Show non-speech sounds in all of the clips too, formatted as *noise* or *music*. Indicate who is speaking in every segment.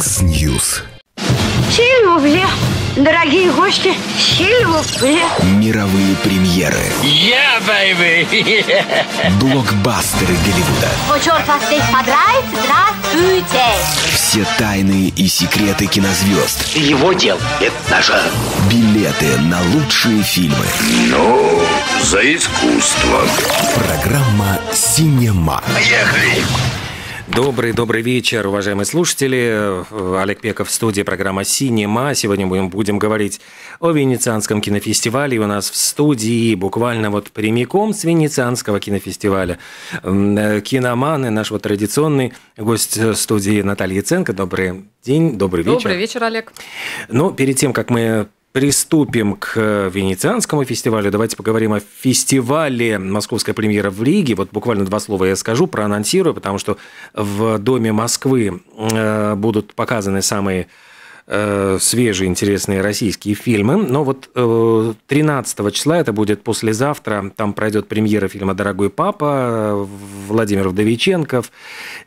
Speaker 1: Микс-Ньюс. Сильвовле. Дорогие гости, Сильвовле. Мировые премьеры. Я, yeah, baby. Блокбастеры Голливуда. О, черт, вас здесь понравится? Здравствуйте. Все тайны и секреты кинозвезд. Его дел, это наша. Билеты на лучшие фильмы. Ну, за искусство. Программа «Синема». Поехали. Добрый-добрый вечер, уважаемые слушатели. Олег Пеков в студии программа «Синема». Сегодня мы будем говорить о Венецианском кинофестивале. И у нас в студии буквально вот прямиком с Венецианского кинофестиваля. Э, Киноманы, наш вот традиционный гость студии Наталья Яценко. Добрый день, добрый вечер. Добрый вечер, Олег. Но ну, перед тем, как мы Приступим к э, Венецианскому фестивалю. Давайте поговорим о фестивале «Московская премьера в Риге». Вот буквально два слова я скажу, проанонсирую, потому что в Доме Москвы э, будут показаны самые э, свежие, интересные российские фильмы. Но вот 13 числа, это будет послезавтра, там пройдет премьера фильма «Дорогой папа», Владимир Вдовиченков,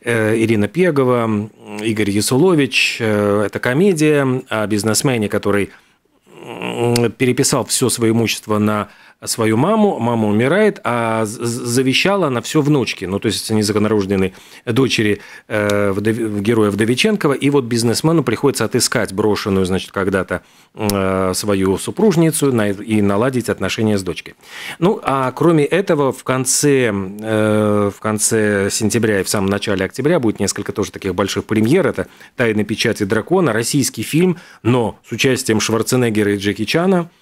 Speaker 1: Ирина Пегова, Игорь Ясулович. Это комедия о бизнесмене, который переписал все свое имущество на свою маму, мама умирает, а завещала она все внучке, ну, то есть незаконорожденной дочери э, вдов... героя Вдовиченкова, и вот бизнесмену приходится отыскать брошенную, значит, когда-то э, свою супружницу и наладить отношения с дочкой. Ну, а кроме этого, в конце, э, в конце сентября и в самом начале октября будет несколько тоже таких больших премьер, это «Тайны печати дракона», российский фильм, но с участием Шварценеггера и Джеки Чана –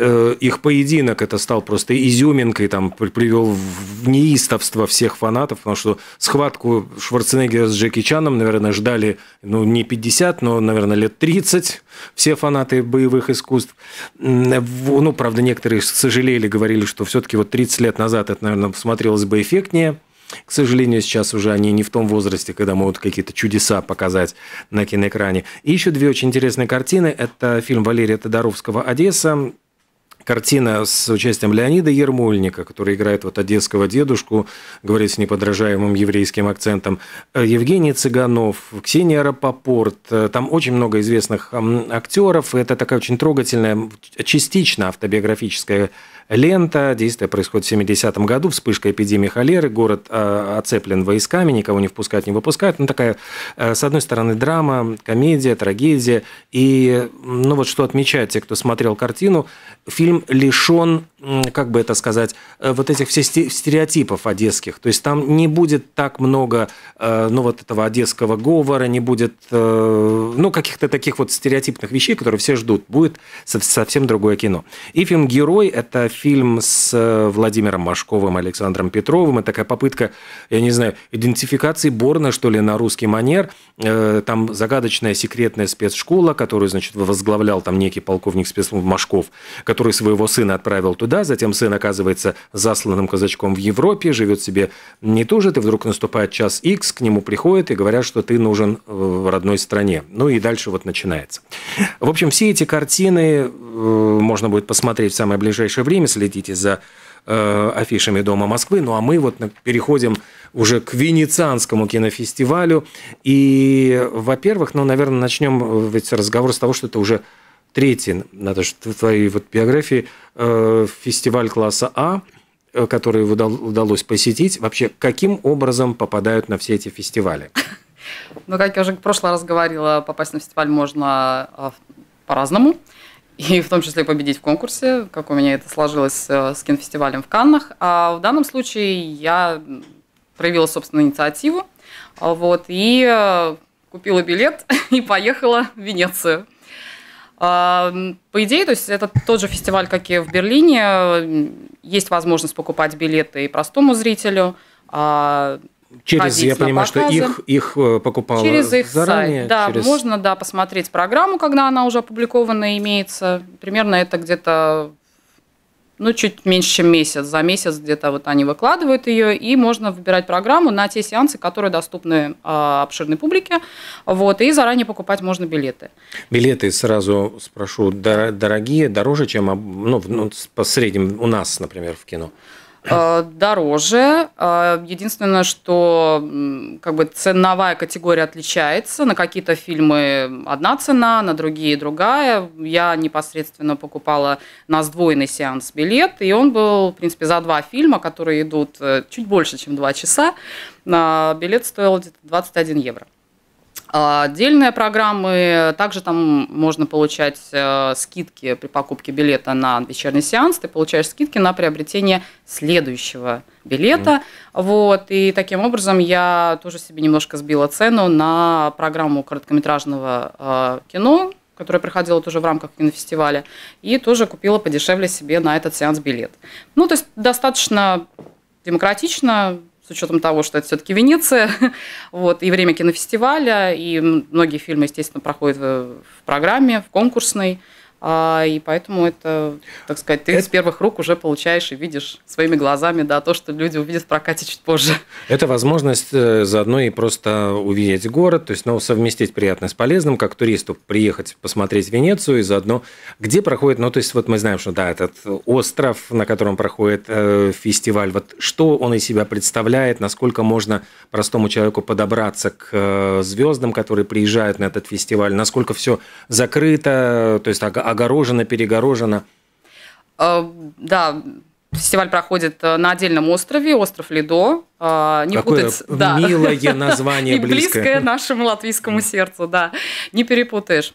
Speaker 1: Э, их поединок это стал просто изюминкой, там привел в неистовство всех фанатов, потому что схватку Шварценеггера с Джеки Чаном, наверное, ждали, ну, не 50, но, наверное, лет 30 все фанаты боевых искусств. Ну, правда, некоторые сожалели, говорили, что все-таки вот 30 лет назад это, наверное, смотрелось бы эффектнее. К сожалению, сейчас уже они не в том возрасте, когда могут какие-то чудеса показать на киноэкране. И еще две очень интересные картины. Это фильм Валерия Тодоровского «Одесса», картина с участием Леонида Ермольника, который играет вот одесского дедушку, говорит с неподражаемым еврейским акцентом, э, Евгений Цыганов, Ксения Рапопорт, э, там очень много известных актеров, это такая очень трогательная, частично автобиографическая лента. Действие происходит в 70-м году, вспышка эпидемии холеры, город э, оцеплен войсками, никого не впускают, не выпускают. Ну, такая, с одной стороны, драма, комедия, трагедия. И, ну, вот что отмечают те, кто смотрел картину, фильм лишен как бы это сказать, э, вот этих всех стереотипов одесских. То есть там не будет так много, э, ну, вот этого одесского говора, не будет, э, ну, каких-то таких вот стереотипных вещей, которые все ждут. Будет совсем другое кино. И фильм «Герой» – это фильм с Владимиром Машковым, Александром Петровым. Это такая попытка, я не знаю, идентификации Борна, что ли, на русский манер. Там загадочная секретная спецшкола, которую, значит, возглавлял там некий полковник спецслужб Машков, который своего сына отправил туда туда, затем сын оказывается засланным казачком в Европе, живет себе не тужит, и вдруг наступает час X, к нему приходят и говорят, что ты нужен э, в родной стране. Ну и дальше вот начинается. В общем, все эти картины э, можно будет посмотреть в самое ближайшее время, следите за э, афишами Дома Москвы. Ну а мы вот переходим уже к Венецианскому кинофестивалю. И, во-первых, ну, наверное, начнем ведь разговор с того, что это уже Третий, Наташа, в твоей вот биографии э, фестиваль класса А, э, который удалось посетить. Вообще, каким образом попадают на все эти фестивали?
Speaker 2: Ну, как я уже в прошлый раз говорила, попасть на фестиваль можно э, по-разному. И в том числе победить в конкурсе, как у меня это сложилось с кинофестивалем в Каннах. А в данном случае я проявила собственную инициативу. Вот, и купила билет *laughs* и поехала в Венецию. По идее, то есть это тот же фестиваль, как и в Берлине. Есть возможность покупать билеты и простому зрителю. А через, я понимаю, показы. что их,
Speaker 1: их э, покупала э, Через их заранее, сайт, да. Через... Можно,
Speaker 2: да, посмотреть программу, когда она уже опубликована имеется. Примерно это где-то ну, чуть меньше, чем месяц. За месяц где-то вот они выкладывают ее, и можно выбирать программу на те сеансы, которые доступны а, обширной публике, вот, и заранее покупать можно билеты.
Speaker 1: Билеты, сразу спрошу, дорогие, дороже, чем ну, ну по средним у нас, например, в кино? Э, дороже.
Speaker 2: Э, единственное, что как бы ценовая категория отличается. На какие-то фильмы одна цена, на другие другая. Я непосредственно покупала на сдвоенный сеанс билет, и он был, в принципе, за два фильма, которые идут э, чуть больше, чем два часа. Билет стоил где-то 21 евро. А, отдельные программы, также там можно получать э, скидки при покупке билета на вечерний сеанс, ты получаешь скидки на приобретение следующего билета. Mm. Вот, и таким образом я тоже себе немножко сбила цену на программу короткометражного э, кино, которая проходила тоже в рамках кинофестиваля, и тоже купила подешевле себе на этот сеанс билет. Ну, то есть достаточно демократично, с учетом того, что это все-таки Венеция, *laughs* вот, и время кинофестиваля, и многие фильмы, естественно, проходят в программе, в конкурсной. А, и поэтому это, так сказать, ты это... с первых рук уже получаешь и видишь своими глазами, да, то, что люди увидят в
Speaker 1: прокате чуть позже. Это возможность э, заодно и просто увидеть город, то есть ну, совместить приятное с полезным, как туристу приехать посмотреть Венецию и заодно, где проходит, ну, то есть вот мы знаем, что, да, этот остров, на котором проходит э, фестиваль, вот что он из себя представляет, насколько можно простому человеку подобраться к э, звездам, которые приезжают на этот фестиваль, насколько все закрыто, то есть а, огорожено, перегорожено?
Speaker 2: Э, да, Фестиваль проходит э, на отдельном острове, остров Ледо. Э, не Какое путать, милое *laughs* название, близкое. близкое нашему латвийскому сердцу, да. Не перепутаешь.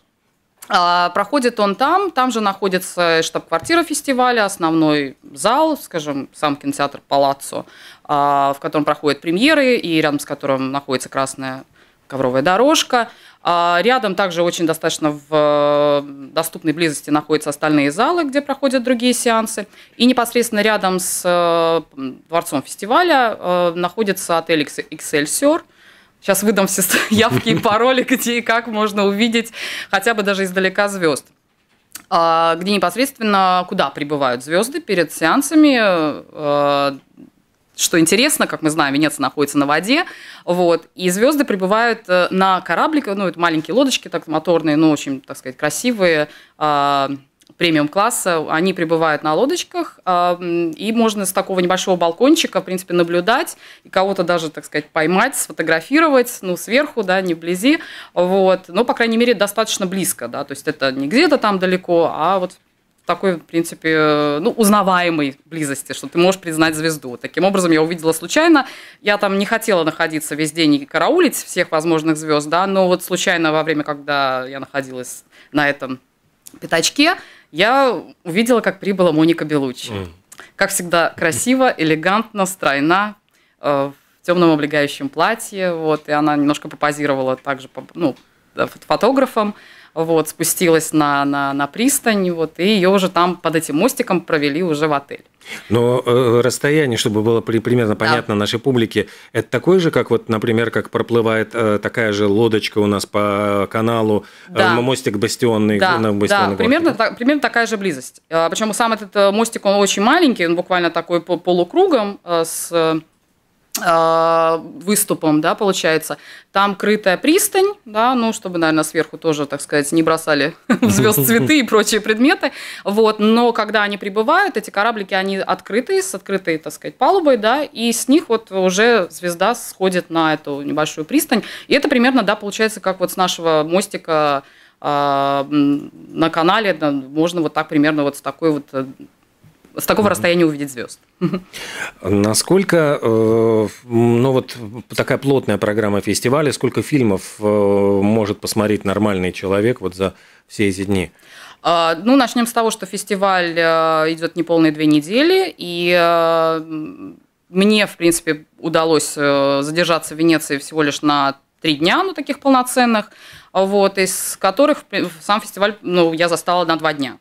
Speaker 2: А, проходит он там, там же находится штаб-квартира фестиваля, основной зал, скажем, сам кинотеатр Палаццо, а, в котором проходят премьеры и рядом с которым находится красная ковровая дорожка. А, рядом также очень достаточно в э, доступной близости находятся остальные залы, где проходят другие сеансы. И непосредственно рядом с э, дворцом фестиваля э, находится отель «Эксельсиор», Сейчас выдам все *laughs* явки и пароли, *laughs* где и как можно увидеть хотя бы даже издалека звезд а, где непосредственно куда прибывают звезды перед сеансами что интересно, как мы знаем, Венеция находится на воде, вот, и звезды прибывают э, на корабликах, ну, это маленькие лодочки, так моторные, но ну, очень, так сказать, красивые, э, премиум-класса, они прибывают на лодочках, э, и можно с такого небольшого балкончика, в принципе, наблюдать, и кого-то даже, так сказать, поймать, сфотографировать, ну, сверху, да, не вблизи, вот, но, по крайней мере, достаточно близко, да, то есть это не где-то там далеко, а вот такой, в принципе, э, ну, узнаваемой близости, что ты можешь признать звезду. Таким образом, я увидела случайно. Я там не хотела находиться весь день и караулить всех возможных звезд, да, но вот случайно во время, когда я находилась на этом пятачке, я увидела, как прибыла Моника Белучи. Mm. Как всегда, красиво, элегантно, стройна, э, в темном облегающем платье, вот, и она немножко попозировала также, ну, фотографом вот, спустилась на, на, на пристань, вот, и ее уже там под этим мостиком провели уже в отель.
Speaker 1: Но э, расстояние, чтобы было при, примерно понятно да. нашей публике, это такое же, как вот, например, как проплывает э, такая же лодочка у нас по каналу э, мостик бастионный, да, на бастионный да. примерно,
Speaker 2: так, примерно такая же близость. А, Причем сам этот э, мостик он очень маленький, он буквально такой по полукругом э, с Э, выступом, да, получается. Там крытая пристань, да, ну, чтобы, наверное, сверху тоже, так сказать, не бросали *laughs* звезд *laughs* цветы и прочие предметы. Вот, но когда они прибывают, эти кораблики, они открытые, с открытой, так сказать, палубой, да, и с них вот уже звезда сходит на эту небольшую пристань. И это примерно, да, получается, как вот с нашего мостика а, на канале можно вот так примерно вот с такой вот э, с такого mm-hmm. расстояния увидеть звезд.
Speaker 1: Насколько, э, ну вот такая плотная программа фестиваля, сколько фильмов э, может посмотреть нормальный человек вот за все эти дни?
Speaker 2: А, ну, начнем с того, что фестиваль э, идет не полные две недели, и мне, в принципе, удалось задержаться в Венеции всего лишь на три дня, ну, таких полноценных, вот, из которых сам фестиваль, ну, я застала на два дня.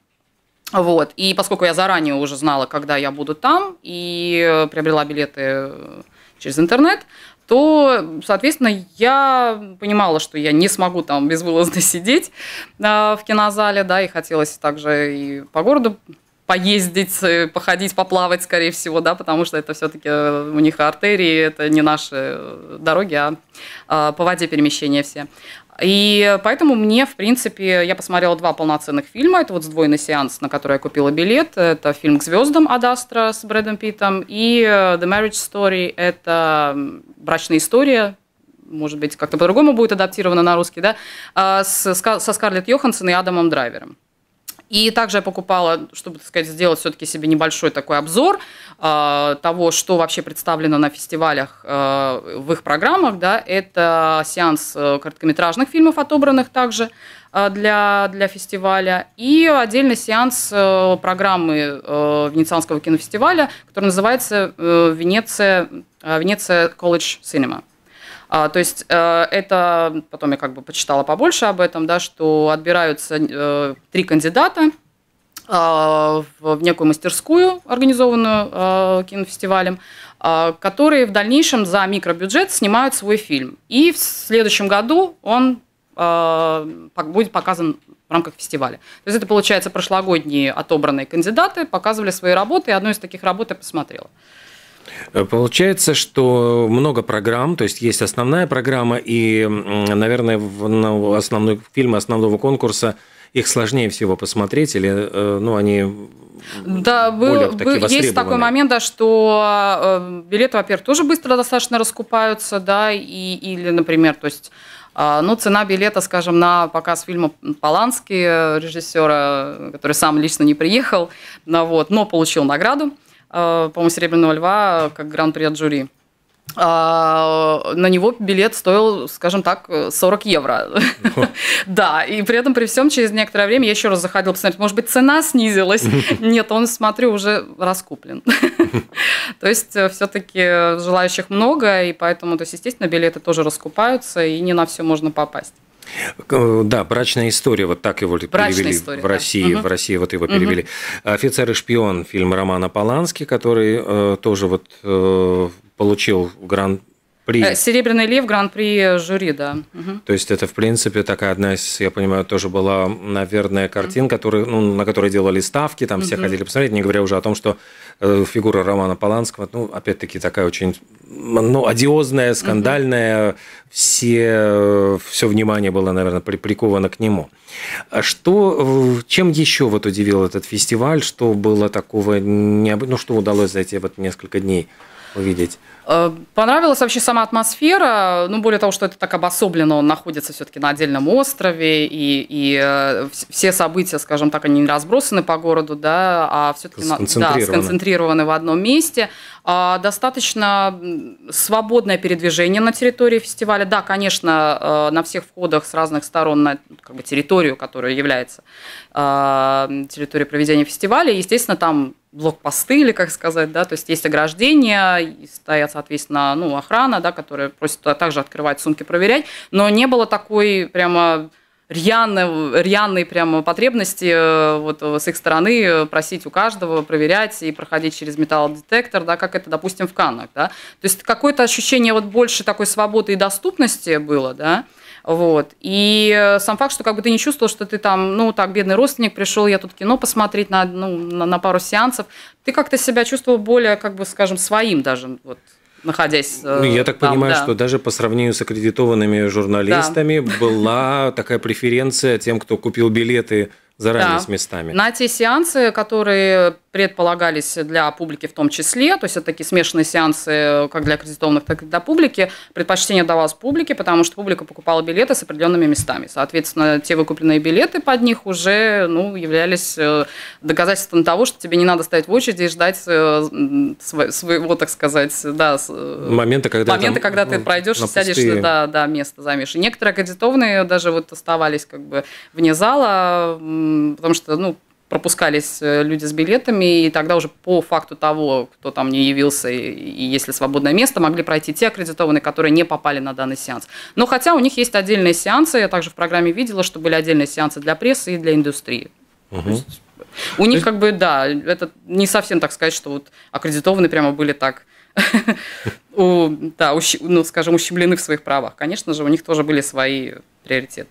Speaker 2: Вот. И поскольку я заранее уже знала, когда я буду там, и э, приобрела билеты э, через интернет, то, соответственно, я понимала, что я не смогу там безвылазно *laughs* сидеть а, в кинозале, да, и хотелось также и по городу поездить, э, походить, поплавать, скорее всего, да, потому что это все-таки у них артерии, это не наши дороги, а, а по воде перемещения все. И поэтому мне, в принципе, я посмотрела два полноценных фильма. Это вот сдвоенный сеанс, на который я купила билет. Это фильм «К звездам» Адастра с Брэдом Питтом. И «The Marriage Story» — это брачная история может быть, как-то по-другому будет адаптировано на русский, да, а, со Скарлетт Йоханссон и Адамом Драйвером. И также я покупала, чтобы, так сказать, сделать все-таки себе небольшой такой обзор э, того, что вообще представлено на фестивалях э, в их программах. Да, это сеанс э, короткометражных фильмов, отобранных также э, для, для фестиваля, и отдельный сеанс э, программы э, Венецианского кинофестиваля, который называется э, «Венеция, э, Венеция College Cinema». А, то есть э, это, потом я как бы почитала побольше об этом, да, что отбираются э, три кандидата э, в некую мастерскую, организованную э, кинофестивалем, э, которые в дальнейшем за микробюджет снимают свой фильм. И в следующем году он э, будет показан в рамках фестиваля. То есть это, получается, прошлогодние отобранные кандидаты показывали свои работы, и одну из таких работ я посмотрела.
Speaker 1: Э, получается, что много программ, то есть есть основная программа и, наверное, в основной фильмы основного конкурса их сложнее всего посмотреть или, э, ну, они
Speaker 2: да, более был, такие был, есть такой момент, да, что э, билеты, во-первых, тоже быстро достаточно раскупаются, да, и, или, например, то есть э, ну, цена билета, скажем, на показ фильма Полански, режиссера, который сам лично не приехал, на ну, вот, но получил награду, Э, по-моему, «Серебряного льва» как гран-при от жюри. А, на него билет стоил, скажем так, 40 евро. *laughs* Да, и при этом при всем через некоторое время я еще раз заходила посмотреть, может быть, цена снизилась. *laughs* Нет, он, смотрю, уже раскуплен. *laughs* То есть э, все-таки желающих много, и поэтому, то есть, естественно, билеты тоже раскупаются, и не на все можно попасть.
Speaker 1: Э, да, брачная история, вот так его брачная перевели история, в России, да. в России вот его перевели. Офицер и шпион, фильм Романа Полански, который э, тоже вот э, получил гран при... Э,
Speaker 2: серебряный лев, гран-при жюри, да. Угу.
Speaker 1: То есть это, в принципе, такая одна из, я понимаю, тоже была, наверное, картин, угу. который, ну, на которой делали ставки, там угу. все ходили посмотреть, не говоря уже о том, что э, фигура Романа Поланского, ну, опять-таки, такая очень, ну, одиозная, скандальная, угу. все, все внимание было, наверное, приковано к нему. А что, э, чем еще вот удивил этот фестиваль, что было такого, необ... ну, что удалось за эти вот несколько дней увидеть?
Speaker 2: Э, понравилась вообще сама атмосфера, ну, более того, что это так обособленно, он находится все-таки на отдельном острове, и, и э, все события, скажем так, они не разбросаны по городу, да, а все-таки сконцентрированы. Да, сконцентрированы в одном месте. А, достаточно свободное передвижение на территории фестиваля. Да, конечно, э, на всех входах с разных сторон на ну, как бы, территорию, которая является э, территорией проведения фестиваля. Естественно, там блокпосты, или как сказать, да, то есть есть ограждения, стоят, соответственно, ну, охрана, да, которая просит а, также открывать сумки, проверять, но не было такой прямо рьяно, рьяные прямо потребности э, вот э, с их стороны э, просить у каждого проверять и проходить через металлодетектор, да, как это, допустим, в Каннах, да. То есть какое-то ощущение вот больше такой свободы и доступности было, да, вот. И сам факт, что как бы ты не чувствовал, что ты там, ну, так, бедный родственник, пришел я тут кино посмотреть на, ну, на, на пару сеансов, ты как-то себя чувствовал более, как бы, скажем, своим даже, вот, находясь... Э, ну, я так там, понимаю, да. что
Speaker 1: даже по сравнению с аккредитованными журналистами да. была такая преференция тем, кто купил билеты заранее да. с местами.
Speaker 2: На те сеансы, которые предполагались для публики в том числе, то есть это такие смешанные сеансы э, как для аккредитованных, так и для публики, предпочтение давалось публике, потому что публика покупала билеты с определенными местами. Соответственно, те выкупленные билеты под них уже ну, являлись э, доказательством того, что тебе не надо стоять в очереди и ждать э, своего, так сказать, да,
Speaker 1: момента, когда, момента, там, когда ты ну, пройдешь и сядешь на да,
Speaker 2: да, место займешь. И некоторые аккредитованные даже вот оставались как бы вне зала, потому что, ну, пропускались э, люди с билетами, и тогда уже по факту того, кто там не явился, и есть ли свободное место, могли пройти те аккредитованные, которые не попали на данный сеанс. Но хотя у них есть отдельные сеансы, я также в программе видела, что были отдельные сеансы для прессы и для индустрии. Угу. Есть, у них есть... как бы, да, это не совсем так сказать, что вот аккредитованные прямо были так *laughs* да, ну, скажем, ущемлены в своих правах. Конечно же, у них тоже были свои приоритеты.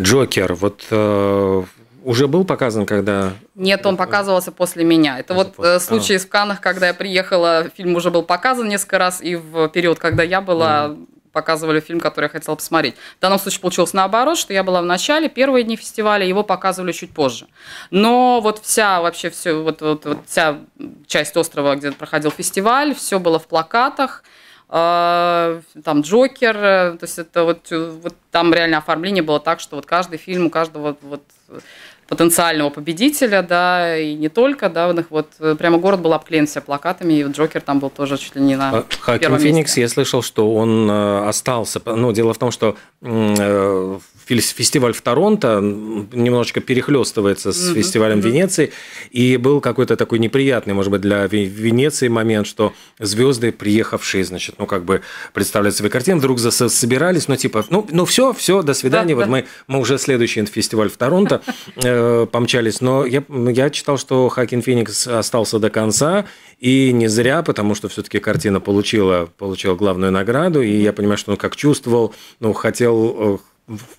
Speaker 1: Джокер, вот э, уже был показан, когда...
Speaker 2: Нет, он показывался после меня. Это Уже вот после... Э, случай а. в Канах, когда я приехала, фильм уже был показан несколько раз, и в период, когда я была, mm. показывали фильм, который я хотела посмотреть. В данном случае получилось наоборот, что я была в начале, первые дни фестиваля, его показывали чуть позже. Но вот вся вообще все, вот, вот, вот вся часть острова, где проходил фестиваль, все было в плакатах, э, там Джокер, э, то есть это вот, вот там реально оформление было так, что вот каждый фильм, у каждого вот вот потенциального победителя, да, и не только, да, вот э, прямо город был обклеен все плакатами, и Джокер там был тоже чуть ли не на а, Хакин Феникс,
Speaker 1: месте. я слышал, что он э, остался, ну, дело в том, что э, фестиваль в Торонто, немножечко перехлестывается с фестивалем mm-hmm. Венеции, и был какой-то такой неприятный, может быть, для Венеции момент, что звезды, приехавшие, значит, ну как бы представляют свои картины, вдруг собирались, ну типа, ну, ну все, все, до свидания, да, вот да. мы мы уже следующий фестиваль в Торонто *laughs* э, помчались, но я я читал, что Хакин Феникс остался до конца, и не зря, потому что все-таки картина получила получила главную награду, и я понимаю, что он как чувствовал, ну хотел э,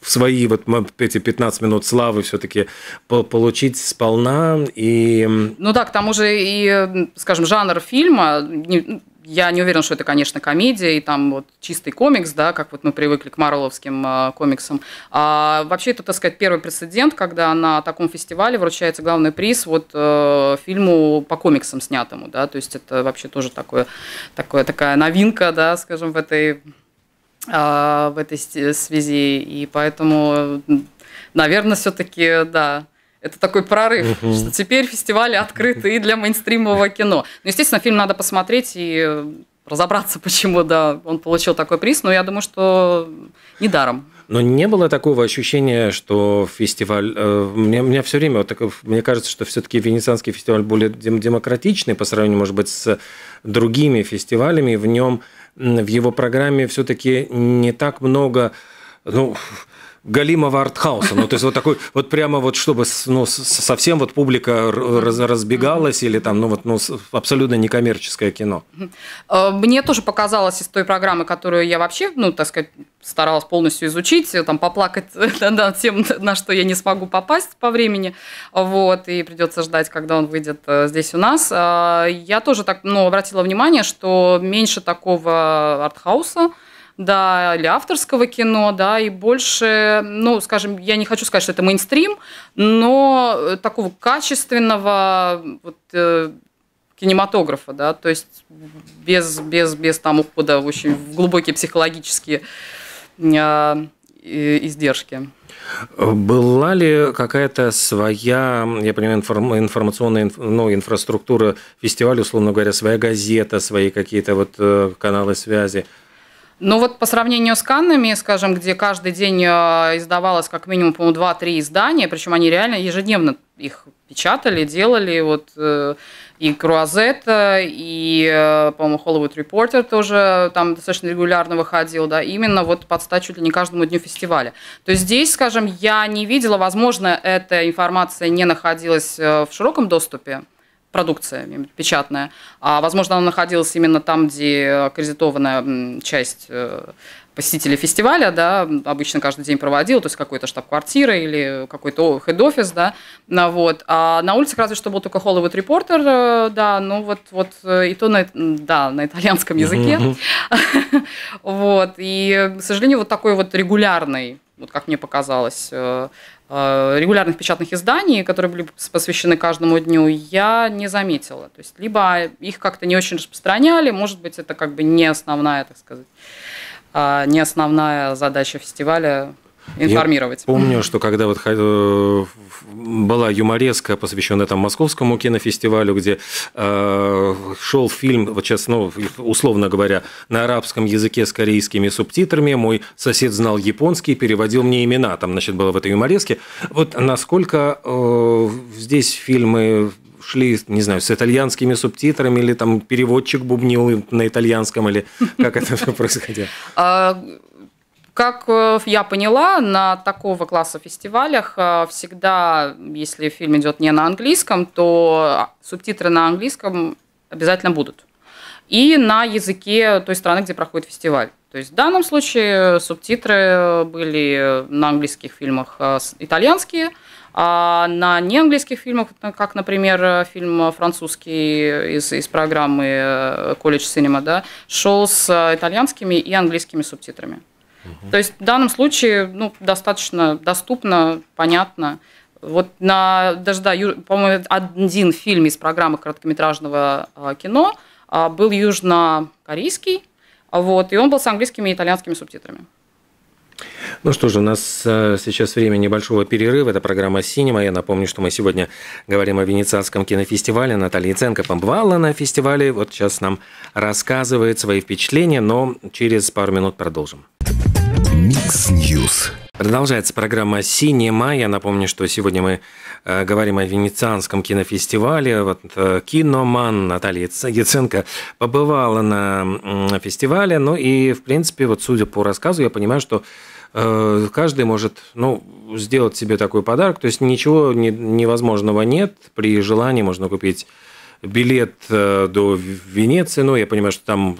Speaker 1: в свои вот эти 15 минут славы все-таки получить сполна и...
Speaker 2: Ну да, к тому же и, скажем, жанр фильма, я не уверена, что это, конечно, комедия и там вот чистый комикс, да, как вот мы привыкли к марвеловским а, комиксам. А вообще это, так сказать, первый прецедент, когда на таком фестивале вручается главный приз вот э, фильму по комиксам снятому, да, то есть это вообще тоже такое, такое, такая новинка, да, скажем, в этой а, в этой э, связи. И поэтому, наверное, все-таки, да, это такой прорыв, угу. что теперь фестивали открыты и для мейнстримового кино. Но, ну, естественно, фильм надо посмотреть и разобраться, *laughs* почему да, он получил такой приз, но я думаю, что недаром.
Speaker 1: Но не было такого ощущения, что фестиваль... Э, мне, мне все время... Вот так, мне кажется, что все-таки Венецианский фестиваль более дем демократичный по сравнению, может быть, с другими фестивалями. В нем в его программе все-таки не так много ну, Галимова артхауса. Ну, то есть вот такой, вот прямо вот, чтобы ну, совсем вот публика раз, разбегалась или там, ну, вот, ну, абсолютно некоммерческое кино.
Speaker 2: Э, мне тоже показалось из той программы, которую я вообще, ну, так сказать, старалась полностью изучить, там, поплакать *laughs* над тем, на что я не смогу попасть по времени, вот, и придется ждать, когда он выйдет э, здесь у нас. Э, я тоже так, ну, обратила внимание, что меньше такого артхауса, да, или авторского кино, да, и больше, ну, скажем, я не хочу сказать, что это мейнстрим, но э, такого качественного вот, э, кинематографа, да, то есть без, без, без там ухода в очень глубокие психологические э, издержки.
Speaker 1: Была ли какая-то своя, я понимаю, информационная ну, инфраструктура фестиваля, условно говоря, своя газета, свои какие-то вот э, каналы связи?
Speaker 2: Ну вот по сравнению с Каннами, скажем, где каждый день э, издавалось как минимум, по-моему, 2-3 издания, причем они реально ежедневно их печатали, делали, вот э, и Круазета, и, э, по-моему, Hollywood Reporter тоже там достаточно регулярно выходил, да, именно вот под стать чуть ли не каждому дню фестиваля. То есть здесь, скажем, я не видела, возможно, эта информация не находилась в широком доступе, продукция печатная, а, возможно, она находилась именно там, где аккредитованная часть э, посетителей фестиваля, да, обычно каждый день проводил, то есть какой-то штаб-квартира или какой-то хед-офис, да, вот. А на улицах разве что был только Hollywood Reporter, э, да, ну вот, вот э, и то на, да, на итальянском языке. *laughs* Вот, и, к сожалению, вот такой вот регулярный вот как мне показалось, Э, регулярных печатных изданий, которые были посвящены каждому дню, я не заметила. То есть либо их как-то не очень распространяли, может быть, это как бы не основная, так сказать, а, не основная задача фестиваля информировать.
Speaker 1: Я помню, что когда вот э, была юмореска, посвященная там Московскому кинофестивалю, где э, шел фильм, вот сейчас, ну, условно говоря, на арабском языке с корейскими субтитрами, мой сосед знал японский, переводил мне имена, там, значит, было в этой юмореске. Вот насколько э, здесь фильмы шли, не знаю, с итальянскими субтитрами, или там переводчик бубнил на итальянском, или как это происходило?
Speaker 2: А, как э, я поняла, на такого класса фестивалях э, всегда, если фильм идет не на английском, то а, субтитры на английском обязательно будут. И на языке той страны, где проходит фестиваль. То есть в данном случае субтитры были на английских фильмах э, итальянские, а на неанглийских фильмах, как, например, фильм французский из, из программы «Колледж Синема», да, шел с итальянскими и английскими субтитрами. То есть в данном случае ну, достаточно доступно, понятно. Вот на даже, да, по-моему, один фильм из программы короткометражного а, кино а, был южнокорейский, вот, и он был с английскими и итальянскими субтитрами.
Speaker 1: Ну что же, у нас э, сейчас время небольшого перерыва. Это программа «Синема». Я напомню, что мы сегодня говорим о Венецианском кинофестивале. Наталья Яценко побывала на фестивале. Вот сейчас нам рассказывает свои впечатления, но через пару минут продолжим. Микс Ньюс. Продолжается программа «Синема». Я напомню, что сегодня мы э, говорим о Венецианском кинофестивале. Вот э, киноман Наталья Яценко побывала на э, фестивале. Ну и, в принципе, вот судя по рассказу, я понимаю, что э, каждый может ну, сделать себе такой подарок. То есть ничего не, невозможного нет. При желании можно купить билет э, до Венеции. Ну, я понимаю, что там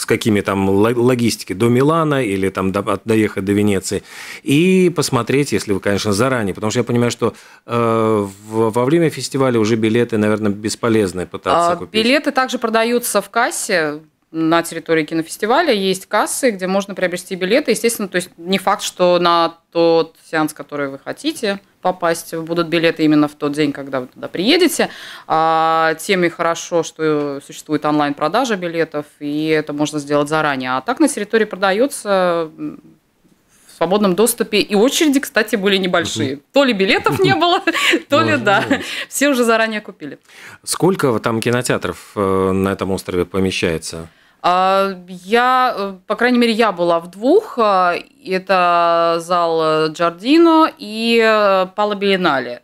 Speaker 1: с какими там логистики до Милана или там до, доехать до Венеции и посмотреть, если вы, конечно, заранее, потому что я понимаю, что э, во время фестиваля уже билеты, наверное, бесполезны пытаться а, купить.
Speaker 2: Билеты также продаются в кассе, на территории кинофестиваля есть кассы, где можно приобрести билеты. Естественно, то есть не факт, что на тот сеанс, который вы хотите попасть, будут билеты именно в тот день, когда вы туда приедете. А, тем и хорошо, что существует онлайн-продажа билетов, и это можно сделать заранее. А так на территории продается в свободном доступе. И очереди, кстати, были небольшие. То ли билетов не было, *laughs* то ли да. Все уже заранее купили.
Speaker 1: Сколько там кинотеатров э, на этом острове помещается?
Speaker 2: А, я, э, по крайней мере, я была в двух. Э, это зал Джардино э, и Пала Биеннале.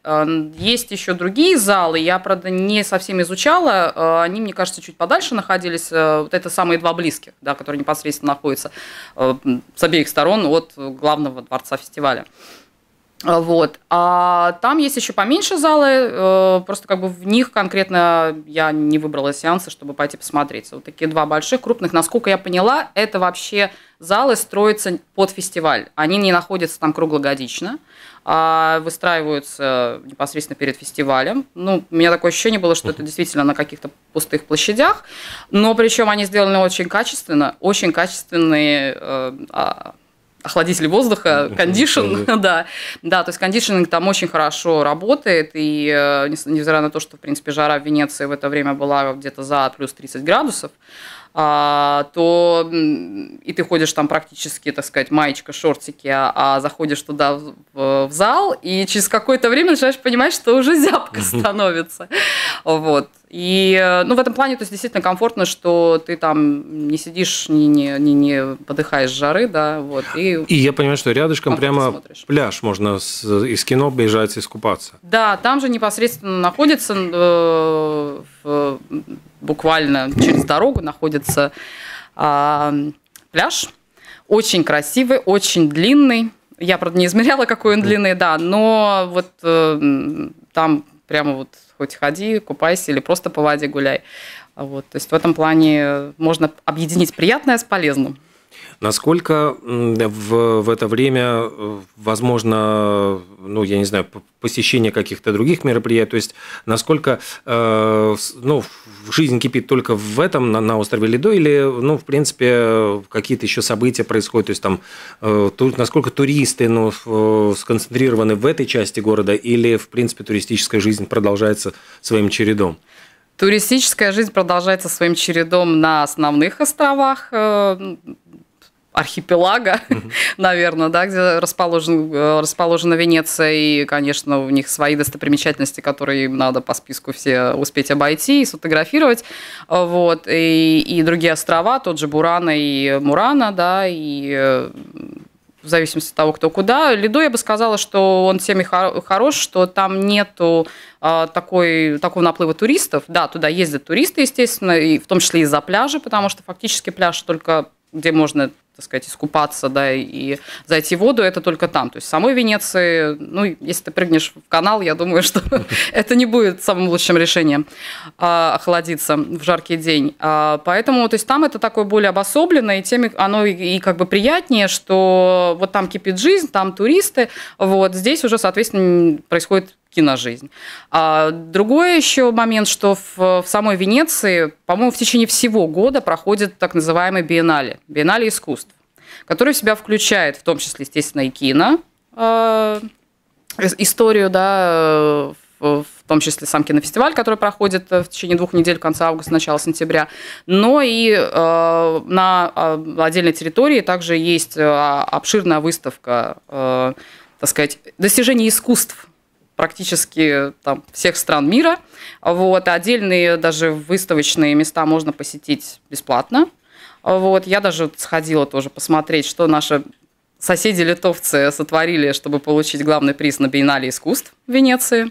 Speaker 2: Есть еще другие залы. Я, правда, не совсем изучала. Они, мне кажется, чуть подальше находились. Вот это самые два близких, да, которые непосредственно находятся с обеих сторон от главного дворца фестиваля. Вот. А там есть еще поменьше залы, э, просто как бы в них конкретно я не выбрала сеансы, чтобы пойти посмотреть. Вот такие два больших, крупных. Насколько я поняла, это вообще залы строятся под фестиваль. Они не находятся там круглогодично, а выстраиваются непосредственно перед фестивалем. Ну, у меня такое ощущение было, что это действительно на каких-то пустых площадях, но причем они сделаны очень качественно, очень качественные э, а, охладители воздуха, кондишн, *laughs* да. Да, то есть кондишнинг там очень хорошо работает, и э, невзирая на то, что, в принципе, жара в Венеции в это время была где-то за плюс 30 градусов, а, то и ты ходишь там практически, так сказать, маечка, шортики, а, а заходишь туда в, в зал, и через какое-то время начинаешь понимать, что уже *laughs* зябко становится. Вот. И э, ну, в этом плане то есть, действительно комфортно, что ты там не сидишь, не, не, не, не подыхаешь жары, да, вот. И, и
Speaker 1: я понимаю, что рядышком прямо смотришь. пляж можно с, из кино бежать, искупаться.
Speaker 2: Да, там же непосредственно находится, э, в, буквально через дорогу находится э, пляж. Очень красивый, очень длинный. Я, правда, не измеряла, какой он длинный, да, но вот э, там прямо вот хоть ходи, купайся или просто по воде гуляй. Вот, то есть в этом плане можно объединить приятное с полезным.
Speaker 1: Насколько в, в это время э, возможно, ну, я не знаю, посещение каких-то других мероприятий, то есть насколько э, ну, жизнь кипит только в этом, на, на острове Лидо, или, ну, в принципе, какие-то еще события происходят, то есть там э, ту, насколько туристы ну, э, сконцентрированы в этой части города, или, в принципе, туристическая жизнь продолжается своим чередом?
Speaker 2: Туристическая жизнь продолжается своим чередом на основных островах. Э, архипелага, mm *laughs* наверное, да, где расположен, э, расположена Венеция, и, конечно, у них свои достопримечательности, которые им надо по списку все успеть обойти и сфотографировать, вот, и, и другие острова, тот же Бурана и Мурана, да, и э, в зависимости от того, кто куда. Лидо, я бы сказала, что он всеми хорош, что там нету а, такой, такого наплыва туристов. Да, туда ездят туристы, естественно, и в том числе из-за пляжа, потому что фактически пляж только где можно так сказать, искупаться, да, и зайти в воду, это только там. То есть в самой Венеции, ну, если ты прыгнешь в канал, я думаю, что *laughs* это не будет самым лучшим решением а, охладиться в жаркий день. А, поэтому, то есть там это такое более обособленное, и теми оно и как бы приятнее, что вот там кипит жизнь, там туристы, вот здесь уже, соответственно, происходит киножизнь. А другой еще момент, что в, в самой Венеции, по-моему, в течение всего года проходит так называемый биеннале, биеннале искусств, который в себя включает в том числе, естественно, и кино, э, э историю, да, э, в том числе сам кинофестиваль, который проходит э, в течение двух недель, конца августа, начала сентября. Но и э, на э, отдельной территории также есть э, обширная выставка, э, так сказать, достижений искусств практически там, всех стран мира. Вот. А отдельные даже выставочные места можно посетить бесплатно. Вот. Я даже сходила тоже посмотреть, что наши соседи литовцы сотворили, чтобы получить главный приз на биеннале искусств в Венеции.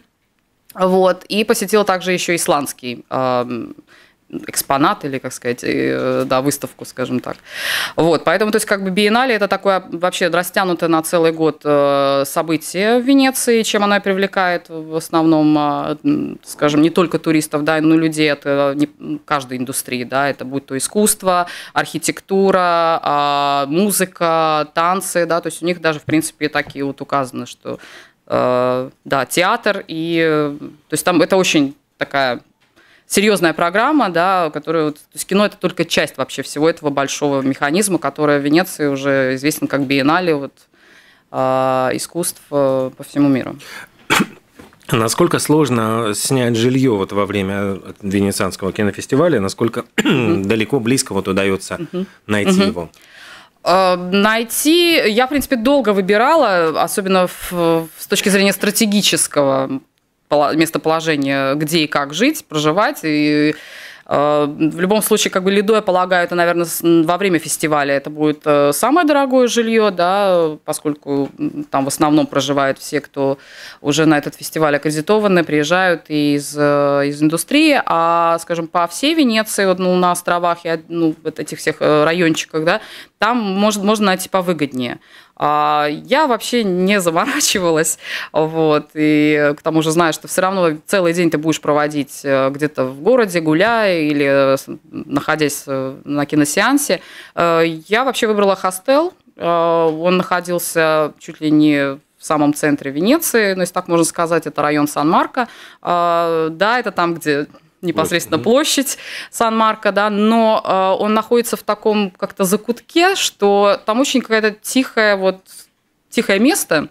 Speaker 2: Вот. И посетила также еще исландский э, экспонат или, как сказать, э, да, выставку, скажем так. Вот, поэтому, то есть, как бы биеннале это такое вообще растянутое на целый год э, событие в Венеции, чем она привлекает в основном, а, скажем, не только туристов, да, но и людей от не, каждой индустрии, да, это будь то искусство, архитектура, а, музыка, танцы, да, то есть у них даже, в принципе, такие вот указаны, что э, да, театр и, то есть там это очень такая серьезная программа, да, которая, то есть кино это только часть вообще всего этого большого механизма, который в Венеции уже известен как биеннале вот, а, э, искусств по всему миру.
Speaker 1: *clears throat* Насколько сложно снять жилье вот во время Венецианского кинофестиваля? Насколько *clears throat* далеко, близко вот удается найти его?
Speaker 2: А, найти, я, в принципе, долго выбирала, особенно в, с точки зрения стратегического местоположение, где и как жить, проживать. И э, в любом случае, как бы лидо, я полагаю, это, наверное, во время фестиваля это будет э, самое дорогое жилье, да, поскольку там в основном проживают все, кто уже на этот фестиваль аккредитованы, приезжают из, э, из индустрии, а, скажем, по всей Венеции, вот, ну, на островах и ну, вот этих всех райончиках, да, там может, можно найти повыгоднее. А, я вообще не заморачивалась, вот, и к тому же знаю, что все равно целый день ты будешь проводить э, где-то в городе, гуляя или э, находясь э, на киносеансе. Я вообще выбрала хостел, он находился чуть ли не в самом центре Венеции, ну, если так можно сказать, это район Сан-Марко. Да, это там, где непосредственно площадь, площадь Сан-Марко, да, но э, он находится в таком как-то закутке, что там очень какая-то тихая вот тихое место.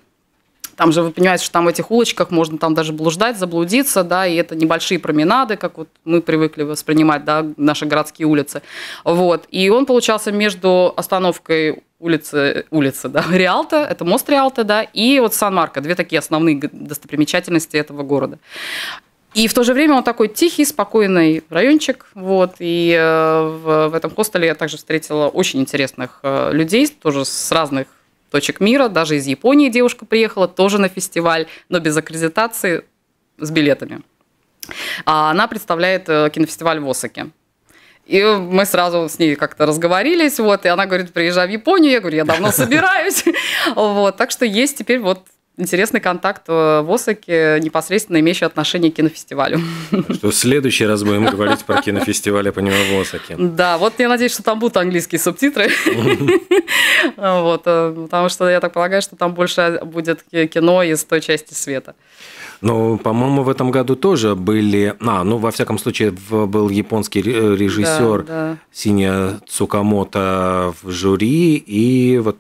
Speaker 2: Там же вы понимаете, что там в этих улочках можно там даже блуждать, заблудиться, да, и это небольшие променады, как вот мы привыкли воспринимать, да, наши городские улицы. Вот. И он получался между остановкой улицы, улицы, да, *laughs* Риалта, это мост Риалта, да, и вот Сан-Марко, две такие основные достопримечательности этого города. И в то же время он такой тихий, спокойный райончик. Вот. И э, в, в этом хостеле я также встретила очень интересных э, людей, тоже с разных точек мира. Даже из Японии девушка приехала, тоже на фестиваль, но без аккредитации, с билетами. А она представляет э, кинофестиваль в Осаке. И мы сразу с ней как-то разговорились, вот, и она говорит, приезжай в Японию, я говорю, я давно собираюсь, *laughs* вот, так что есть теперь вот интересный контакт э, в Осаке, э, непосредственно имеющий отношение к кинофестивалю.
Speaker 1: Что в следующий раз будем говорить про кинофестиваль, я понимаю, в Осаке.
Speaker 2: Да, вот я надеюсь, что там будут английские субтитры. *laughs* Вот, э, потому что я так полагаю, что там больше будет кино из той части света.
Speaker 1: Ну, по-моему, в этом году тоже были... А, ну, во всяком случае, был японский режиссер да, да. Синя Цукамото в жюри, и вот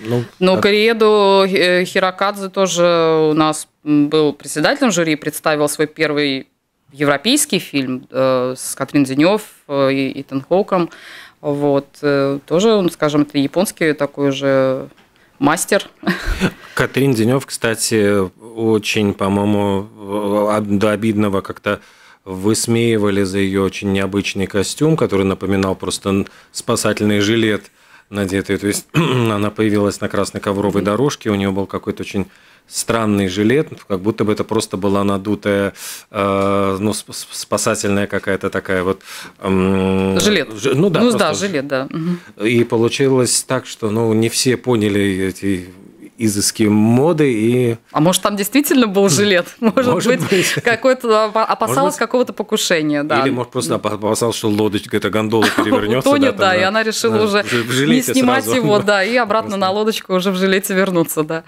Speaker 1: ну, ну так.
Speaker 2: Кориеду э, Хирокадзе тоже у нас был председателем жюри, представил свой первый европейский фильм э, с Катрин Зенев э, и Итан Хоуком. Вот. Э, тоже, скажем, это японский такой же мастер. *laughs*
Speaker 1: Катрин Зенев, кстати, очень, по-моему, э, до обидного как-то высмеивали за ее очень необычный костюм, который напоминал просто спасательный жилет – надетые. То есть *clears throat* она появилась на красной ковровой дорожке, у нее был какой-то очень странный жилет, как будто бы это просто была надутая, э, ну, спасательная какая-то такая вот... Э, жилет. Ж, ну да, ну, да жилет, да. И получилось так, что ну, не все поняли эти изыски моды и... А может, там действительно был жилет? *laughs* Может, может быть, быть.
Speaker 2: какой-то опасалась какого-то
Speaker 1: покушения, да. Или, может, просто опасалась, что лодочка, эта гондола *laughs* перевернется. Утонет, да, да, и она решила уже не снимать сразу. его, да,
Speaker 2: и обратно на лодочку уже в жилете вернуться, да.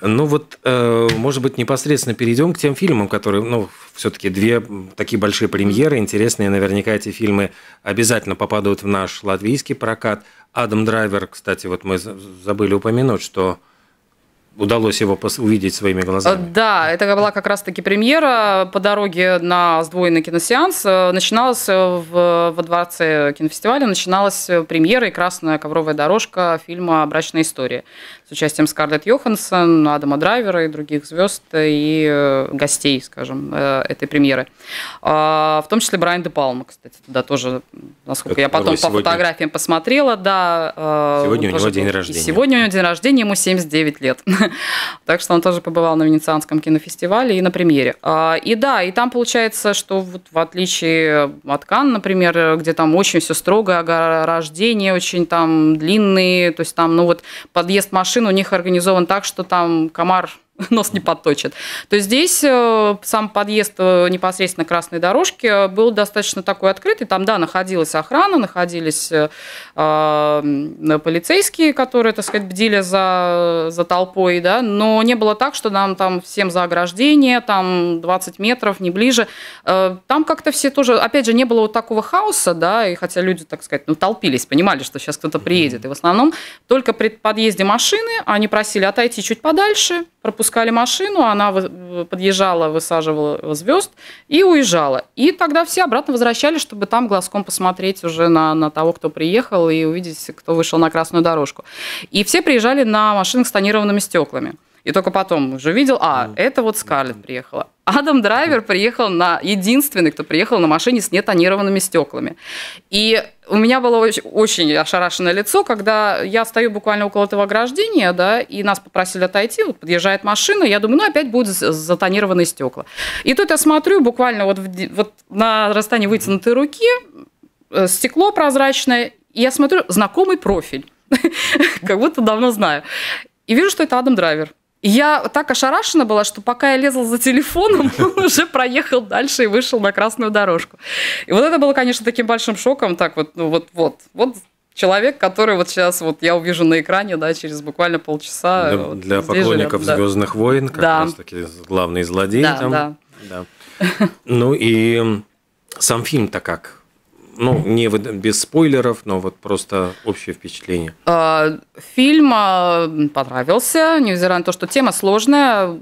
Speaker 1: Ну вот, э, может быть, непосредственно перейдем к тем фильмам, которые, ну, все-таки две такие большие премьеры, интересные, наверняка эти фильмы обязательно попадут в наш латвийский прокат. Адам Драйвер, кстати, вот мы забыли упомянуть, что удалось его увидеть своими глазами.
Speaker 2: Э, да, это была как раз-таки премьера по дороге на сдвоенный киносеанс. Э, начиналась э, в, во дворце кинофестиваля, начиналась премьера и красная ковровая дорожка фильма «Брачная история» с участием Скарлетт Йоханссон, Адама Драйвера и других звезд и э, гостей, скажем, э, этой премьеры. А, в том числе Брайан Де Палма, кстати, туда тоже, насколько Это я потом по фотографиям посмотрела, да. Э, сегодня у него день рождения. Сегодня у него день рождения, ему 79 лет. *laughs* так что он тоже побывал на Венецианском кинофестивале и на премьере. А, и да, и там получается, что вот в отличие от Кан, например, где там очень все строго, ограждение очень там длинные, то есть там, ну вот подъезд машины у них организован так, что там комар *laughs* нос не подточит. То здесь э, сам подъезд э, непосредственно красной дорожки э, был достаточно такой открытый. Там, да, находилась охрана, находились полицейские, которые, так сказать, бдили за, за толпой, да, но не было так, что нам там всем за ограждение, там 20 метров, не ближе. Там как-то все тоже, опять же, не было вот такого хаоса, да, и хотя люди, так сказать, ну, толпились, понимали, что сейчас кто-то приедет. И в основном только при подъезде машины они просили отойти чуть подальше, пропустить отпускали машину, она э, подъезжала, высаживала звезд и уезжала. И тогда все обратно возвращались, чтобы там глазком посмотреть уже на, на того, кто приехал, и увидеть, кто вышел на красную дорожку. И все приезжали на машинах с тонированными стеклами. И только потом уже видел, а, ну, это вот ну, Скарлетт ну. приехала. Адам Драйвер приехал на... Единственный, кто приехал на машине с нетонированными стеклами. И у меня было очень, очень ошарашенное лицо, когда я стою буквально около этого ограждения, да, и нас попросили отойти, вот подъезжает машина, я думаю, ну опять будут затонированные стекла. И тут я смотрю, буквально вот, в, вот на расстоянии вытянутой руки э, стекло прозрачное, и я смотрю, знакомый профиль, *laughs* как будто давно знаю. И вижу, что это Адам Драйвер я так ошарашена была, что пока я лезла за телефоном, *laughs* он уже проехал дальше и вышел на красную дорожку. И вот это было, конечно, таким большим шоком. Так вот, ну вот, вот, вот человек, который вот сейчас вот я увижу на экране, да, через буквально полчаса. Для, вот, для поклонников живет, Звездных
Speaker 1: да. войн, как да. раз таки главный злодей да, там. Да. да. Ну и сам фильм-то как? ну, не без спойлеров, но вот просто общее впечатление.
Speaker 2: А, фильм а, понравился, невзирая на то, что тема сложная.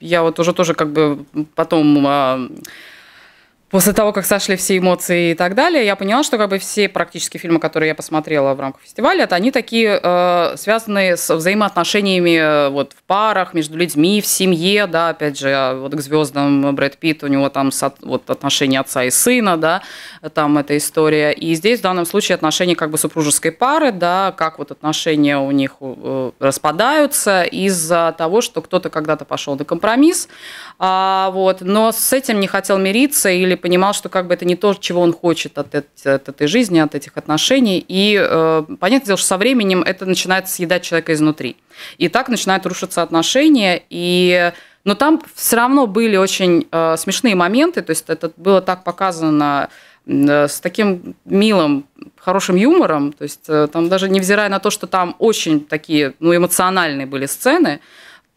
Speaker 2: Я вот уже тоже как бы потом а, после того, как сошли все эмоции и так далее, я поняла, что как бы все практически фильмы, которые я посмотрела в рамках фестиваля, это они такие э, связанные с взаимоотношениями э, вот в парах, между людьми, в семье, да, опять же, а вот к звездам Брэд Питт, у него там вот отношения отца и сына, да, там эта история. И здесь в данном случае отношения как бы супружеской пары, да, как вот отношения у них э, распадаются из-за того, что кто-то когда-то пошел на компромисс, а, вот, но с этим не хотел мириться или понимал, что как бы это не то, чего он хочет от, от этой жизни, от этих отношений. И э, понятное дело, что со временем это начинает съедать человека изнутри. И так начинают рушиться отношения. И... Но там все равно были очень э, смешные моменты. То есть это было так показано э, с таким милым, хорошим юмором, то есть э, там даже невзирая на то, что там очень такие ну, эмоциональные были сцены,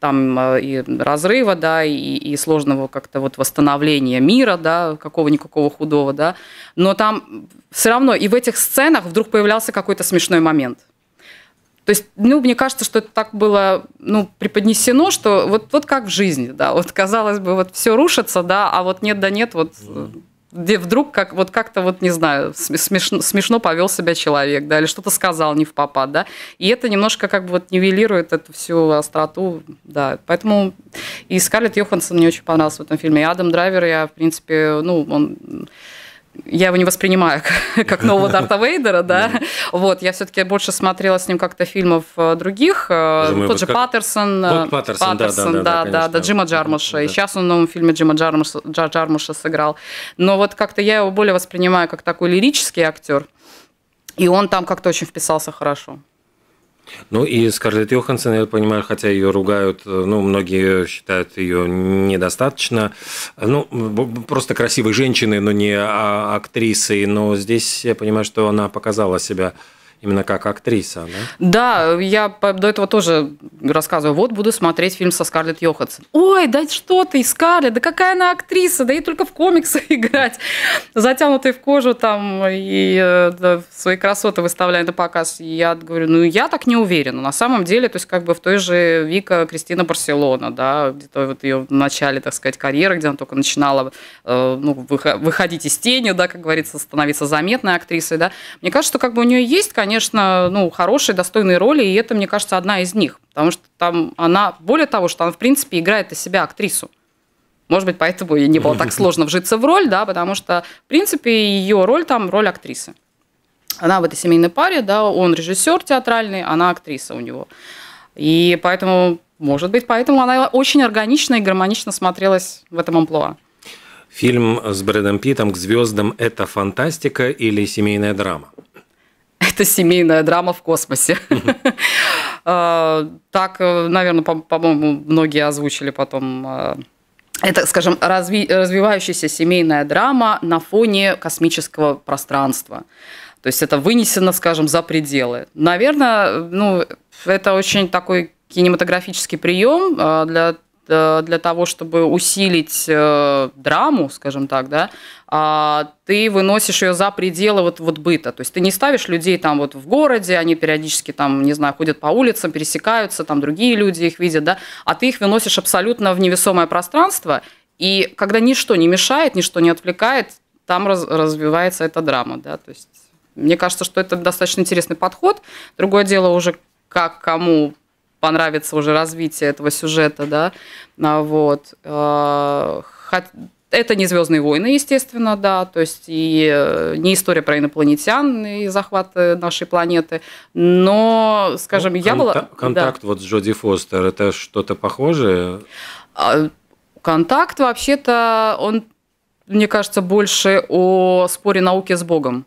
Speaker 2: там э, и разрыва, да, и, и сложного как-то вот восстановления мира, да, какого-никакого худого, да, но там все равно и в этих сценах вдруг появлялся какой-то смешной момент. То есть, ну, мне кажется, что это так было, ну, преподнесено, что вот, вот как в жизни, да, вот казалось бы, вот все рушится, да, а вот нет да нет, вот mm где вдруг как, вот как-то, вот не знаю, смешно, смешно повел себя человек, да, или что-то сказал не в попад, да, и это немножко как бы вот нивелирует эту всю остроту, да, поэтому и Скарлетт Йоханссон мне очень понравился в этом фильме, и Адам Драйвер я, в принципе, ну, он я его не воспринимаю *laughs* как нового *laughs* Дарта Вейдера, да. Вот, я все-таки больше смотрела с ним как-то фильмов э, других. Э, тот же Паттерсон. Э, Паттерсон, да, да, да, Джима Джармуша. И сейчас он в новом фильме Джима Джармуша сыграл. Но вот как-то я его более воспринимаю как такой лирический актер. И он там как-то очень вписался хорошо.
Speaker 1: Ну и Скарлетт Йоханссон, я понимаю, хотя ее ругают, э, ну, многие считают ее недостаточно, ну, просто красивой женщиной, но не а-, актрисой, но здесь я понимаю, что она показала себя Именно как актриса,
Speaker 2: да? Да, я до этого тоже рассказываю, вот буду смотреть фильм со Скарлетт Йоханссон. Ой, да что ты, Скарлетт, да какая она актриса, да ей только в комиксах *laughs* играть, затянутой в кожу там и э, да, свои красоты выставляя на показ. И я говорю, ну я так не уверена, на самом деле, то есть как бы в той же Вика Кристина Барселона, да, где-то вот ее в начале, так сказать, карьеры, где она только начинала э, ну, выходить из тени, да, как говорится, становиться заметной актрисой, да. Мне кажется, что как бы у нее есть, конечно, конечно, ну, хорошие, достойные роли, и это, мне кажется, одна из них. Потому что там она, более того, что она, в принципе, играет из себя актрису. Может быть, поэтому ей не было так *laughs* сложно вжиться в роль, да, потому что, в принципе, ее роль там роль актрисы. Она в этой семейной паре, да, он режиссер театральный, она актриса у него. И поэтому, может быть, поэтому она очень органично и гармонично смотрелась в этом амплуа.
Speaker 1: Фильм с Брэдом Питом к звездам – это фантастика или семейная драма?
Speaker 2: это семейная драма в космосе. *laughs* Э, так, э, наверное, по-моему, многие озвучили потом э, это, скажем, разви развивающаяся семейная драма на фоне космического пространства. То есть это вынесено, скажем, за пределы. Наверное, ну, это очень такой кинематографический прием для Э, для того, чтобы усилить э, драму, скажем так, да, а, ты выносишь ее за пределы вот, вот быта. То есть ты не ставишь людей там вот в городе, они периодически там, не знаю, ходят по улицам, пересекаются, там другие люди их видят, да, а ты их выносишь абсолютно в невесомое пространство, и когда ничто не мешает, ничто не отвлекает, там раз, развивается эта драма, да, то есть мне кажется, что это достаточно интересный подход. Другое дело уже, как кому понравится уже развитие этого сюжета, да, а, вот. А, это не «Звездные войны», естественно, да, то есть и э, не история про инопланетян и захват э, нашей планеты, но, скажем, ну, я была... Контакт
Speaker 1: да. вот с Джоди Фостер, это что-то похожее?
Speaker 2: А, контакт, вообще-то, он, мне кажется, больше о споре науки с Богом.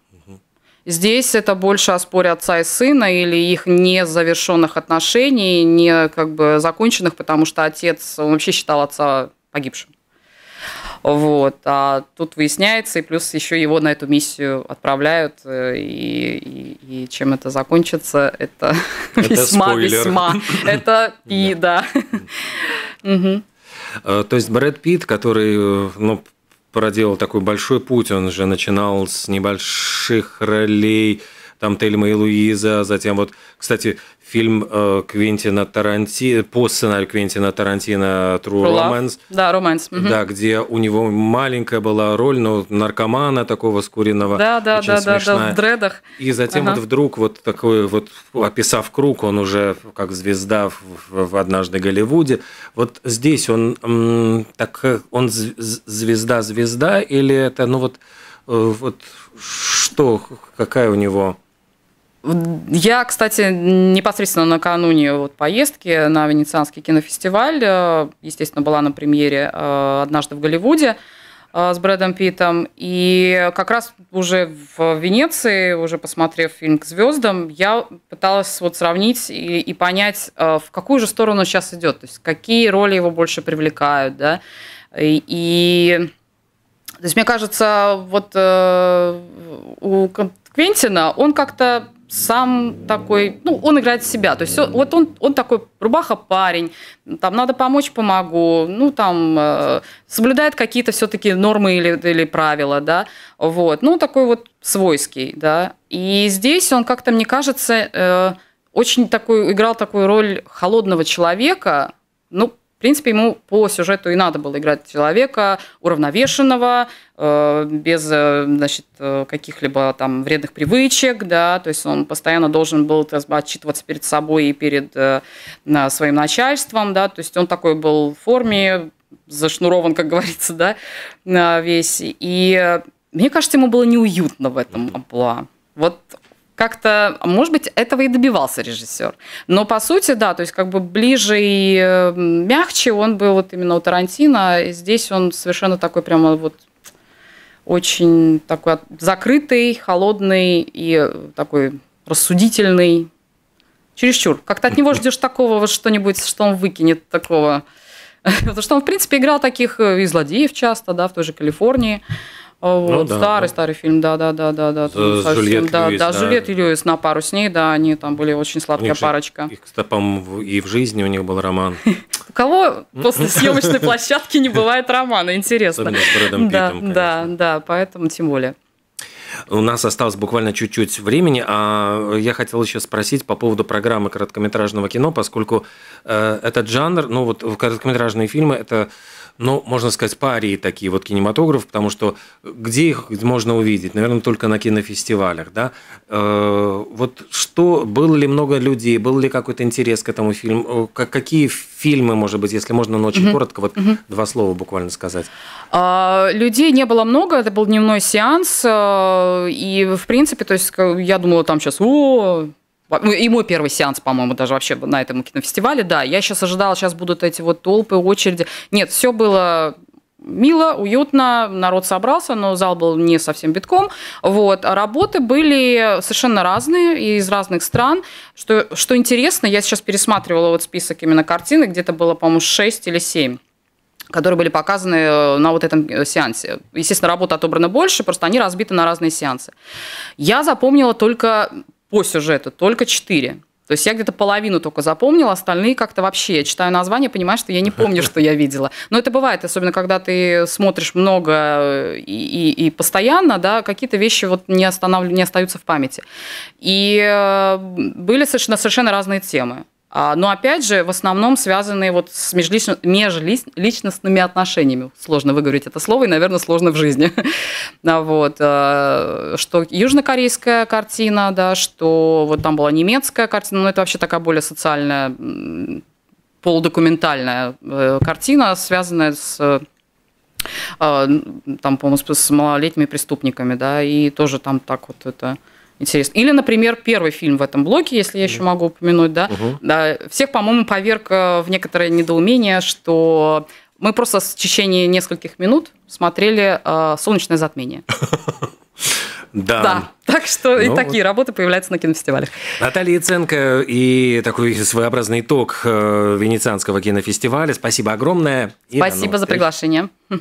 Speaker 2: Здесь это больше о споре отца и сына или их незавершенных отношений, не как бы законченных, потому что отец, он вообще считал отца погибшим. Вот. А тут выясняется, и плюс еще его на эту миссию отправляют, э, и, и, и чем это закончится, это, это весьма, весьма. Это пи, *laughs* да. Э,
Speaker 1: то есть Брэд Питт, который э, ну, проделал такой большой путь. Он же начинал с небольших ролей там Тельма и Луиза, затем вот, кстати, фильм э, Квентина Тарантино, по сценарию Квентина Тарантино True, Romance.
Speaker 2: Да, Romance. Угу. Да,
Speaker 1: где у него маленькая была роль, но ну, наркомана такого скуренного. Да, да, да, смешная. да, да, в дредах. И затем ага. вот вдруг вот такой вот, описав круг, он уже как звезда в, в «Однажды Голливуде». Вот здесь он м, так, э, он звезда-звезда или это, ну вот, э, вот что, какая у него
Speaker 2: я, кстати, непосредственно накануне вот поездки на Венецианский кинофестиваль, э, естественно, была на премьере э, «Однажды в Голливуде» э, с Брэдом Питом. И как раз уже в Венеции, уже посмотрев фильм «К звездам», я пыталась вот сравнить и, и понять, в какую же сторону сейчас идет, то есть какие роли его больше привлекают, да, и, и то есть мне кажется, вот э, у Квентина он как-то сам такой, ну, он играет себя. То есть вот он, он такой рубаха-парень, там, надо помочь, помогу, ну, там, э, соблюдает какие-то все-таки нормы или, или правила, да, вот. Ну, такой вот свойский, да. И здесь он как-то, мне кажется, э, очень такой, играл такую роль холодного человека, ну, принципе, ему по сюжету и надо было играть человека уравновешенного, э, без э, значит, э, каких-либо там вредных привычек, да, то есть он постоянно должен был так, отчитываться перед собой и перед своим начальством, да, то есть он такой был в форме, зашнурован, как говорится, да, весь. И мне кажется, ему было неуютно в этом амплуа. Вот как-то, может быть, этого и добивался режиссер. Но по сути, да, то есть как бы ближе и э, мягче он был вот именно у Тарантино. И здесь он совершенно такой прямо вот очень такой закрытый, холодный и э, такой рассудительный. Чересчур. Как-то от него *laughs* ждешь такого вот что-нибудь, что он выкинет такого. *laughs* Потому что он, в принципе, играл таких э, и злодеев часто, да, в той же Калифорнии. А вот, ну, да, старый, да. старый фильм, да, да, да, да, да. Там совсем, да, Льюис, да, да, Жюльет и Льюис на пару с ней, да, они там были очень сладкая парочка.
Speaker 1: Их, по-моему, и в жизни у них был роман. *laughs*
Speaker 2: У кого
Speaker 1: после съемочной
Speaker 2: площадки не бывает романа, интересно. Да, да, да, поэтому тем более.
Speaker 1: У нас осталось буквально чуть-чуть времени, а я хотел еще спросить по поводу программы короткометражного кино, поскольку э, этот жанр, ну вот короткометражные фильмы, это ну, можно сказать, парии такие вот кинематограф, потому что э, где их можно увидеть? Наверное, только на кинофестивалях, да? Э, вот что, было ли много людей, был ли какой-то интерес к этому фильму? Э, как, какие фильмы, может быть, если можно, но очень угу. коротко, вот угу. два слова буквально сказать.
Speaker 2: А, людей не было много, это был дневной сеанс, э, и, в принципе, то есть я думала, там сейчас, о, ну, и мой первый сеанс, по-моему, даже вообще на этом кинофестивале, да. Я сейчас ожидала, сейчас будут эти вот толпы, очереди. Нет, все было мило, уютно, народ собрался, но зал был не совсем битком. Вот. А работы были совершенно разные, из разных стран. Что, что интересно, я сейчас пересматривала вот список именно картины, где-то было, по-моему, 6 или 7 которые были показаны э, на вот этом э, сеансе. Естественно, работа отобрана больше, просто они разбиты на разные сеансы. Я запомнила только по сюжету только четыре. То есть я где-то половину только запомнила, остальные как-то вообще. Я читаю название, понимаю, что я не помню, что я видела. Но это бывает, особенно когда ты смотришь много э, и, и, и постоянно, да, какие-то вещи вот не, останавлив... не остаются в памяти. И э, были совершенно, совершенно разные темы. А, но опять же, в основном связанные вот с межлично, межличностными отношениями. Сложно выговорить это слово, и, наверное, сложно в жизни. *laughs* А, вот. Э, что южнокорейская картина, да, что вот там была немецкая картина, но это вообще такая более социальная, полудокументальная э, картина, связанная с э, там, по-моему, с малолетними преступниками, да, и тоже там так вот это интересно. Или, например, первый фильм в этом блоке, если я еще могу упомянуть, да, угу. да всех, по-моему, поверг э, в некоторое недоумение, что мы просто в течение нескольких минут смотрели э, солнечное затмение. *laughs* Да. да. Так что ну, и такие вот. работы появляются на кинофестивалях.
Speaker 1: Наталья Яценко и такой своеобразный итог э, Венецианского кинофестиваля. Спасибо огромное. Спасибо за
Speaker 2: приглашение. Хм.